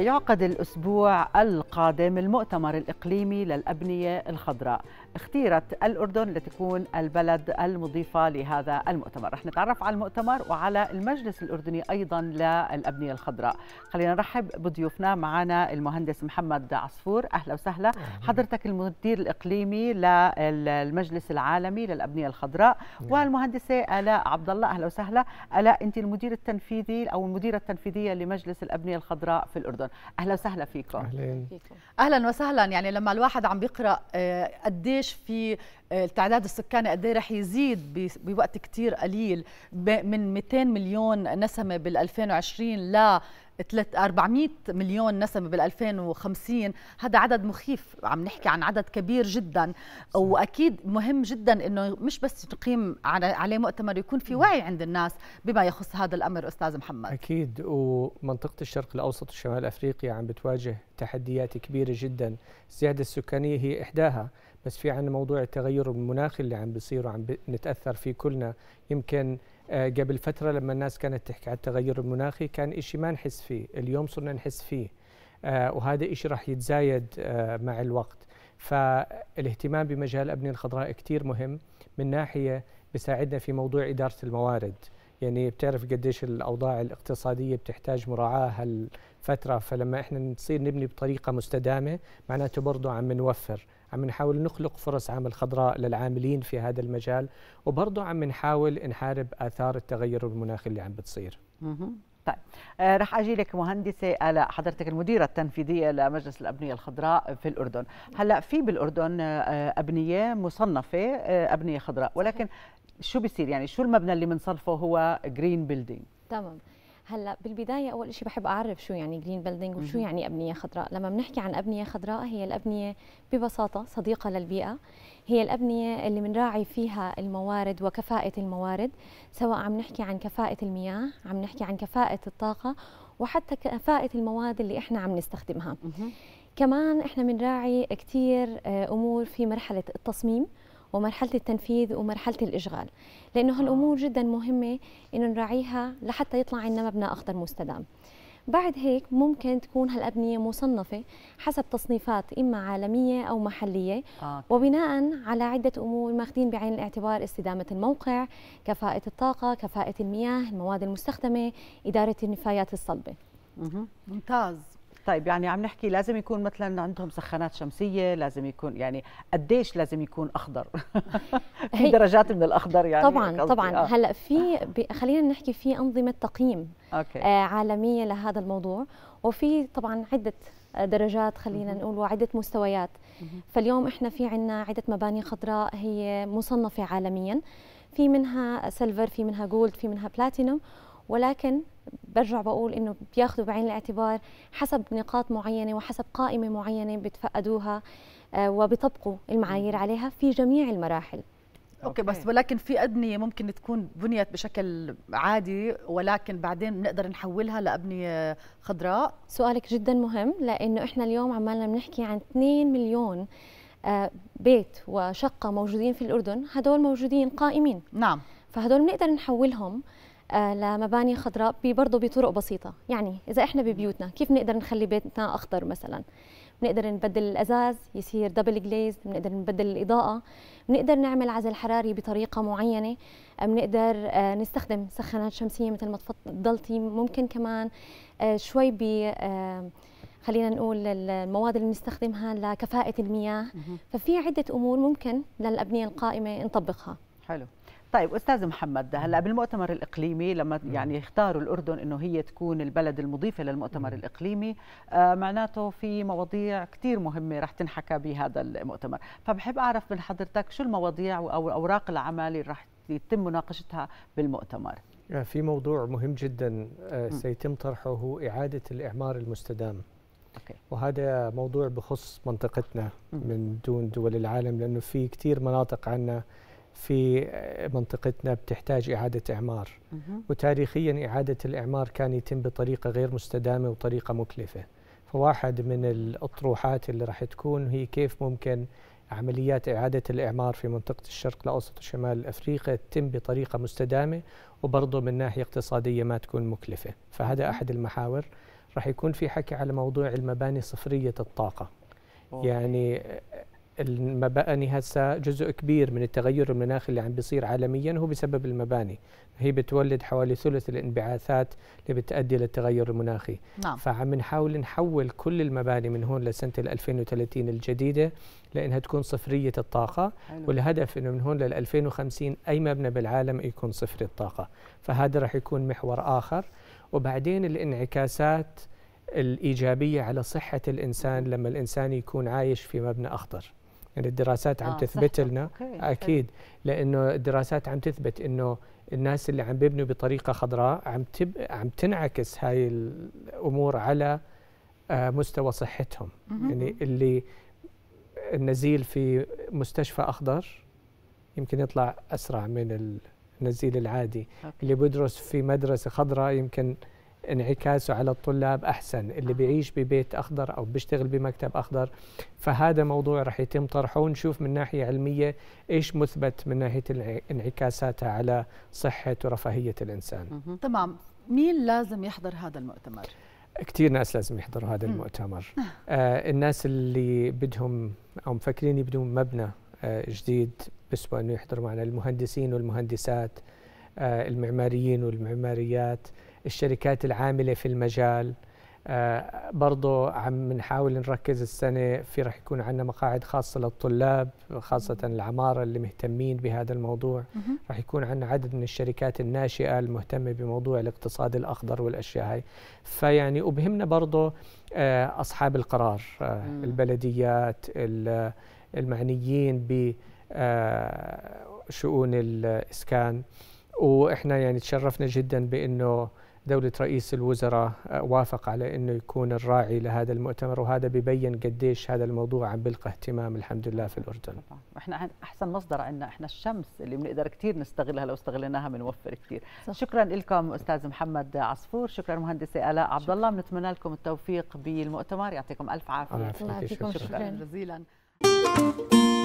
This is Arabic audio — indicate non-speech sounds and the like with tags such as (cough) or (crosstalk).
يعقد الأسبوع القادم المؤتمر الإقليمي للأبنية الخضراء اختيرت الأردن لتكون البلد المضيفة لهذا المؤتمر رح نتعرف على المؤتمر وعلى المجلس الأردني أيضا للأبنية الخضراء خلينا نرحب بضيوفنا معنا المهندس محمد عصفور أهلا وسهلا حضرتك المدير الإقليمي للمجلس العالمي للأبنية الخضراء نعم. والمهندسة آلاء عبد الله أهلا وسهلا آلاء أنت المدير التنفيذي أو المديرة التنفيذية لمجلس الأبنية الخضراء في الأردن اهلا وسهلا فيكم اهلا اهلا وسهلا يعني لما الواحد عم بيقرا آه، قديش في آه، التعداد السكاني قد ايه رح يزيد بوقت كتير قليل من 200 مليون نسمه بال 2020 ل 400 مليون نسمة بال 2050 هذا عدد مخيف عم نحكي عن عدد كبير جدا واكيد مهم جدا انه مش بس تقيم عليه مؤتمر يكون في وعي عند الناس بما يخص هذا الامر استاذ محمد اكيد ومنطقه الشرق الاوسط وشمال افريقيا عم بتواجه تحديات كبيره جدا الزياده السكانيه هي احداها بس في عندنا موضوع التغير المناخي اللي عم بيصير وعم نتاثر فيه كلنا يمكن آه، قبل فترة لما الناس كانت تحكي على التغير المناخي كان إشي ما نحس فيه اليوم صرنا نحس فيه آه، وهذا إشي راح يتزايد آه، مع الوقت فالاهتمام بمجال الأبنية الخضراء كتير مهم من ناحية بساعدنا في موضوع إدارة الموارد يعني بتعرف قديش الأوضاع الاقتصادية بتحتاج مراعاة هالفترة فلما إحنا نصير نبني بطريقة مستدامة معناته برضه عم نوفر عم نحاول نخلق فرص عمل خضراء للعاملين في هذا المجال وبرضه عم نحاول نحارب آثار التغير المناخي اللي عم بتصير طيب آه رح اجي لك مهندسه الاء آه، حضرتك المديره التنفيذيه لمجلس الابنيه الخضراء في الاردن هلا في بالاردن آه،, آه ابنيه مصنفه آه ابنيه خضراء ولكن شو بيصير يعني شو المبنى اللي بنصنفه هو جرين بيلدينج تمام هلا بالبدايه اول شيء بحب اعرف شو يعني جرين بيلدينج وشو يعني ابنيه خضراء لما بنحكي عن ابنيه خضراء هي الابنيه ببساطه صديقه للبيئه هي الابنيه اللي بنراعي فيها الموارد وكفاءه الموارد سواء عم نحكي عن كفاءه المياه عم نحكي عن كفاءه الطاقه وحتى كفاءه المواد اللي احنا عم نستخدمها كمان احنا بنراعي كثير آه، امور في مرحله التصميم ومرحله التنفيذ ومرحله الاشغال لانه آه. هالامور جدا مهمه انه نراعيها لحتى يطلع عندنا مبنى اخضر مستدام بعد هيك ممكن تكون هالأبنية مصنفة حسب تصنيفات إما عالمية أو محلية آه. وبناء على عدة أمور ماخذين بعين الاعتبار استدامة الموقع كفاءة الطاقة كفاءة المياه المواد المستخدمة إدارة النفايات الصلبة ممتاز طيب يعني عم نحكي لازم يكون مثلا عندهم سخانات شمسيه لازم يكون يعني قديش لازم يكون اخضر (laughs) في درجات من الاخضر يعني طبعا طبعا آه. هلا في آه. خلينا نحكي في انظمه تقييم أوكي. آه عالميه لهذا الموضوع وفي طبعا عده درجات خلينا نقول وعدة مستويات فاليوم احنا في عنا عدة مباني خضراء هي مصنفة عالميا في منها سيلفر في منها جولد في منها بلاتينوم ولكن برجع بقول انه بياخذوا بعين الاعتبار حسب نقاط معينه وحسب قائمه معينه بتفقدوها آه، وبيطبقوا المعايير عليها في جميع المراحل اوكي بس ولكن في ادنيه ممكن تكون بنيت بشكل عادي ولكن بعدين بنقدر نحولها لابنيه خضراء سؤالك جدا مهم لانه احنا اليوم عمالنا بنحكي عن 2 مليون آه، بيت وشقه موجودين في الاردن هدول موجودين قائمين نعم فهدول بنقدر نحولهم آه، لمباني خضراء برضه بطرق بسيطة يعني إذا إحنا ببيوتنا كيف نقدر نخلي بيتنا أخضر مثلا بنقدر نبدل الأزاز يصير دبل جليز بنقدر نبدل الإضاءة بنقدر نعمل عزل حراري بطريقة معينة آه، بنقدر آه، نستخدم سخانات شمسية مثل ما تفضلتي ممكن كمان شوي ب خلينا نقول المواد اللي بنستخدمها لكفاءة المياه ففي عدة أمور ممكن للأبنية القائمة نطبقها حلو طيب استاذ محمد هلا بالمؤتمر الاقليمي لما يعني اختاروا الاردن انه هي تكون البلد المضيفه للمؤتمر الاقليمي آه، معناته في مواضيع كثير مهمه رح تنحكى بهذا المؤتمر فبحب اعرف من حضرتك شو المواضيع او اوراق العمل اللي رح يتم مناقشتها بالمؤتمر آه، في موضوع مهم جدا آه، سيتم طرحه هو اعاده الاعمار المستدام أوكي. وهذا موضوع بخص منطقتنا من دون دول العالم لانه في كثير مناطق عندنا في آه، منطقتنا بتحتاج إعادة إعمار وتاريخيا إعادة الإعمار كان يتم بطريقة غير مستدامة وطريقة مكلفة فواحد من الأطروحات اللي راح تكون هي كيف ممكن عمليات إعادة الإعمار في منطقة الشرق الأوسط وشمال أفريقيا تتم بطريقة مستدامة وبرضه من ناحية اقتصادية ما تكون مكلفة فهذا أحد المحاور راح يكون في حكي على موضوع المباني صفرية الطاقة يعني المباني هسه جزء كبير من التغير المناخي اللي عم بيصير عالميا هو بسبب المباني هي بتولد حوالي ثلث الانبعاثات اللي بتؤدي للتغير المناخي نعم. فعم نحاول نحول كل المباني من هون لسنه 2030 الجديده لانها تكون صفريه الطاقه حلو. والهدف انه من هون لل 2050 اي مبنى بالعالم يكون صفر الطاقه فهذا راح يكون محور اخر وبعدين الانعكاسات الإيجابية على صحة الإنسان لما الإنسان يكون عايش في مبنى أخضر يعني الدراسات عم آه، تثبت لنا اكيد لانه الدراسات عم تثبت انه الناس اللي عم بيبنوا بطريقه خضراء عم تب عم تنعكس هاي الامور على آه، مستوى صحتهم يعني اللي النزيل في مستشفى اخضر يمكن يطلع اسرع من النزيل العادي اللي بيدرس في مدرسه خضراء يمكن انعكاسه على الطلاب أحسن اللي بيعيش ببيت أخضر أو بيشتغل بمكتب أخضر فهذا موضوع رح يتم طرحه ونشوف من ناحية علمية إيش مثبت من ناحية انعكاساتها على صحة ورفاهية الإنسان تمام مين لازم يحضر هذا المؤتمر؟ كثير ناس لازم يحضروا هذا المؤتمر أه. آه الناس اللي بدهم أو مفكرين يبدون مبنى آه جديد بسوى أنه يحضروا معنا المهندسين والمهندسات آه المعماريين والمعماريات الشركات العامله في المجال آه، برضو برضه عم نحاول نركز السنة في رح يكون عندنا مقاعد خاصة للطلاب خاصة العمارة اللي مهتمين بهذا الموضوع رح يكون عندنا عدد من الشركات الناشئة المهتمة بموضوع الاقتصاد الأخضر والأشياء هاي فيعني أبهمنا برضه آه، أصحاب القرار آه، البلديات المعنيين ب شؤون الإسكان وإحنا يعني تشرفنا جدا بأنه دولة رئيس الوزراء آه، وافق على أنه يكون الراعي لهذا المؤتمر وهذا ببين قديش هذا الموضوع عم بلقى اهتمام الحمد لله في الأردن طبعا. احنا أحسن مصدر عندنا احنا الشمس اللي بنقدر كثير نستغلها لو استغلناها بنوفر كثير شكرا لكم أستاذ محمد عصفور شكرا مهندسة آلاء عبد الله بنتمنى لكم التوفيق بالمؤتمر يعطيكم ألف عافية الله يعطيكم شكرا, شكرا جزيلا